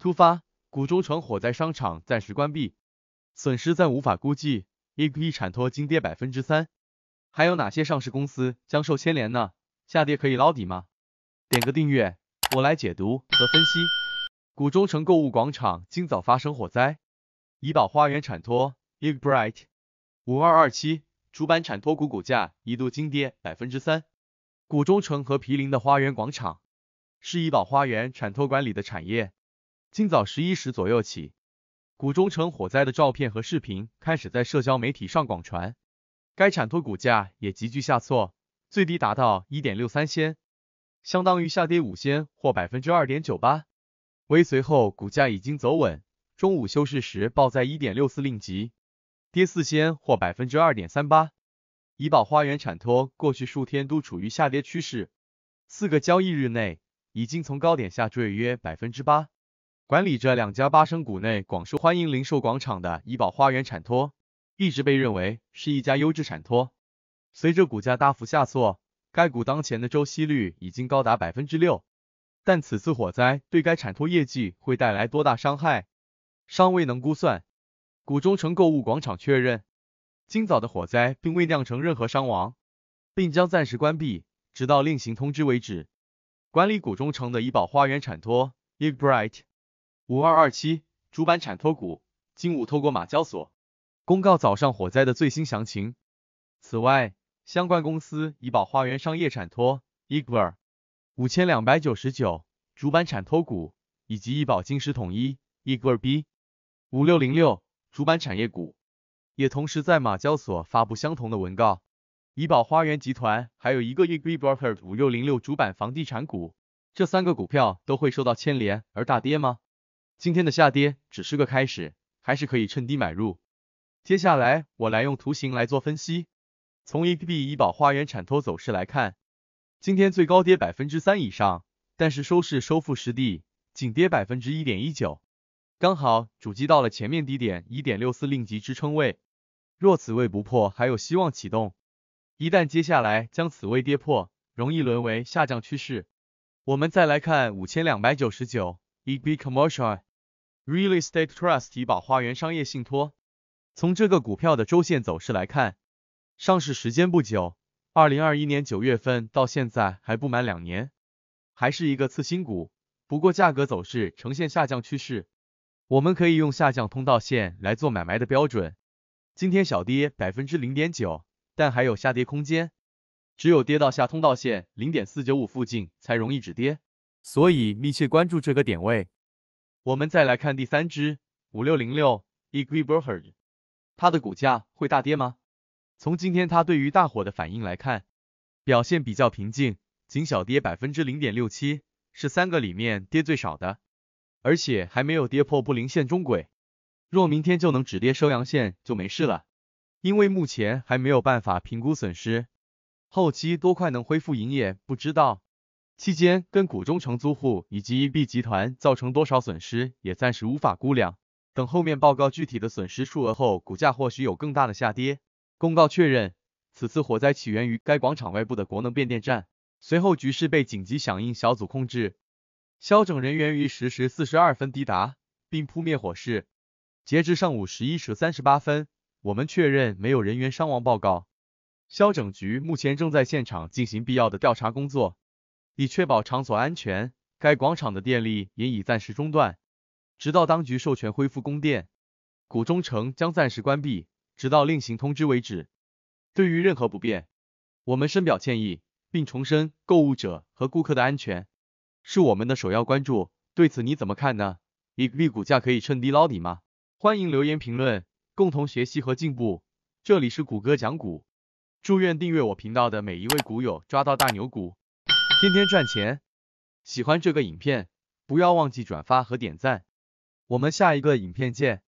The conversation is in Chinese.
突发，谷中城火灾，商场暂时关闭，损失暂无法估计。亿 P 产托惊跌百分之三，还有哪些上市公司将受牵连呢？下跌可以捞底吗？点个订阅，我来解读和分析。谷中城购物广场今早发生火灾，怡宝花园产托亿 bright 五二二七主板产托股股价一度惊跌百分之三。谷中城和毗邻的花园广场是怡宝花园产托管理的产业。今早十一时左右起，谷中城火灾的照片和视频开始在社交媒体上广传，该产托股价也急剧下挫，最低达到一点六三仙，相当于下跌五仙或百分之二点九八。微随后股价已经走稳，中午休市时报在一点六四令吉，跌四仙或百分之二点三八。怡宝花园产托过去数天都处于下跌趋势，四个交易日内已经从高点下坠约百分之八。管理着两家八升谷内广受欢迎零售广场的怡宝花园产托，一直被认为是一家优质产托。随着股价大幅下挫，该股当前的周息率已经高达百分之六。但此次火灾对该产托业绩会带来多大伤害，尚未能估算。谷中城购物广场确认，今早的火灾并未酿成任何伤亡，并将暂时关闭，直到另行通知为止。管理谷中城的怡宝花园产托 （Ebright）。五二二七主板产托股，金五透过马交所公告早上火灾的最新详情。此外，相关公司怡宝花园商业产托 igvr 五千两百九十九主板产托股，以及怡宝金石统一 igvrb 五六零六主板产业股，也同时在马交所发布相同的文告。怡宝花园集团还有一个 i g b r b h a r t 五六零六主板房地产股，这三个股票都会受到牵连而大跌吗？今天的下跌只是个开始，还是可以趁低买入。接下来我来用图形来做分析。从 E B 医保花园产托走势来看，今天最高跌百分之三以上，但是收市收复失地，仅跌百分之一点一九。刚好主机到了前面低点一点六四令级支撑位，若此位不破，还有希望启动。一旦接下来将此位跌破，容易沦为下降趋势。我们再来看五千两百九十九 E B Commercial。Real Estate Trust 七宝花园商业信托，从这个股票的周线走势来看，上市时间不久，二零二一年九月份到现在还不满两年，还是一个次新股，不过价格走势呈现下降趋势，我们可以用下降通道线来做买卖的标准。今天小跌百分之零点九，但还有下跌空间，只有跌到下通道线零点四九五附近才容易止跌，所以密切关注这个点位。我们再来看第三只五六零六 e q u i b e r g d 它的股价会大跌吗？从今天它对于大火的反应来看，表现比较平静，仅小跌百分之零点六七，是三个里面跌最少的，而且还没有跌破布林线中轨。若明天就能止跌收阳线就没事了，因为目前还没有办法评估损失，后期多快能恢复营业不知道。期间，跟股东、承租户以及 EB 集团造成多少损失，也暂时无法估量。等后面报告具体的损失数额后，股价或许有更大的下跌。公告确认，此次火灾起源于该广场外部的国能变电站，随后局势被紧急响应小组控制。消拯人员于十时四十二分抵达，并扑灭火势。截至上午十一时三十八分，我们确认没有人员伤亡报告。消拯局目前正在现场进行必要的调查工作。以确保场所安全，该广场的电力也已暂时中断，直到当局授权恢复供电。谷中城将暂时关闭，直到另行通知为止。对于任何不便，我们深表歉意，并重申，购物者和顾客的安全是我们的首要关注。对此你怎么看呢 e 币股价可以趁低捞底吗？欢迎留言评论，共同学习和进步。这里是谷歌讲股，祝愿订阅我频道的每一位股友抓到大牛股。天天赚钱，喜欢这个影片，不要忘记转发和点赞。我们下一个影片见。